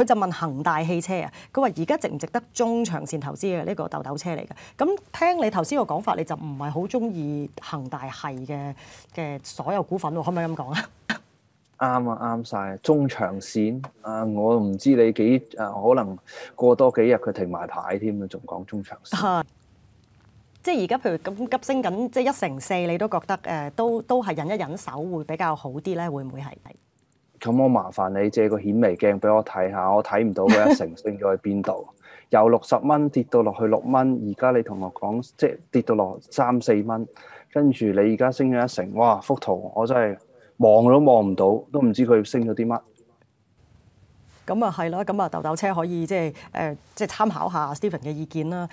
佢就問恒大汽車啊，佢話而家值唔值得中長線投資嘅呢個豆豆車嚟嘅？咁聽你頭先個講法，你就唔係好中意恒大系嘅嘅所有股份喎？可唔可以咁講啊？啱啊，啱晒。中長線啊！我唔知你幾啊，可能過多幾日佢停埋牌添啊，仲講中長線。即係而家譬如咁急升緊，即係一成四，你都覺得誒都都係忍一忍手會比較好啲咧？會唔會係？咁我麻煩你借個顯微鏡俾我睇下，我睇唔到佢一成升咗去邊度，由六十蚊跌到落去六蚊，而家你同我講即係跌到落三四蚊，跟住你而家升咗一成，哇幅圖我真係望都望唔到，都唔知佢升咗啲乜。咁啊係啦，咁啊豆豆車可以即係誒即係參考下 Stephen 嘅意見啦。